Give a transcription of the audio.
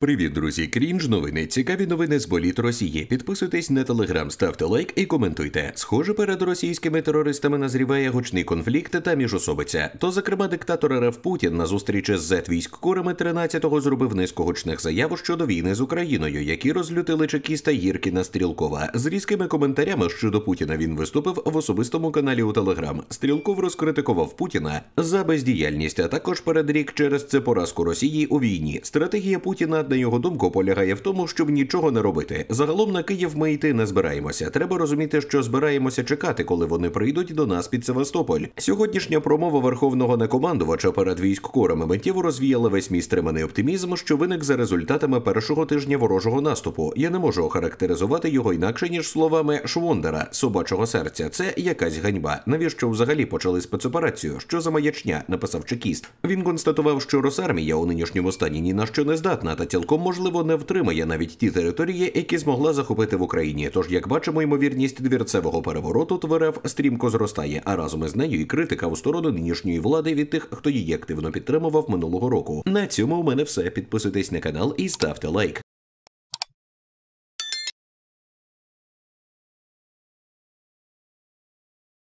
Привіт, друзі! Крінж, новини, цікаві новини з боліт Росії. Підписуйтесь на телеграм, ставте лайк і коментуйте. Схоже, перед російськими терористами назріває гучний конфлікт та міжособиця. То, зокрема, диктатор РФ Путін на зустрічі з зет військ Курами 13-го зробив низку гучних заяв щодо війни з Україною, які розлютили чекіста Гіркіна Стрілкова. З різкими коментарями щодо Путіна він виступив в особистому каналі у Телеграм. Стрілков розкритикував Путіна за бездіяльність, а також перед рік через це поразку Росії у війні. Стратегія Путіна. Формат, на його думку, полягає в тому, щоб нічого не робити. Загалом на Київ ми йти не збираємося. Треба розуміти, що збираємося чекати, коли вони прийдуть до нас під Севастополь. Сьогоднішня промова верховного накомандувача перед військкорами миттєво розвіяла весь мій стриманий оптимізм, що виник за результатами першого тижня ворожого наступу. Я не можу охарактеризувати його інакше ніж словами Швондера, собачого серця. Це якась ганьба. Навіщо взагалі почали спецоперацію? Що за маячня? Написав чекіст. Він констатував, що Росармія у нинішньому стані ні на що не здатна та цілком можливо не втримає навіть ті території, які змогла захопити в Україні. Тож, як бачимо, ймовірність двірцевого перевороту в стрімко зростає, а разом із нею і критика у сторону нинішньої влади від тих, хто її активно підтримував минулого року. На цьому у мене все. Підписуйтесь на канал і ставте лайк.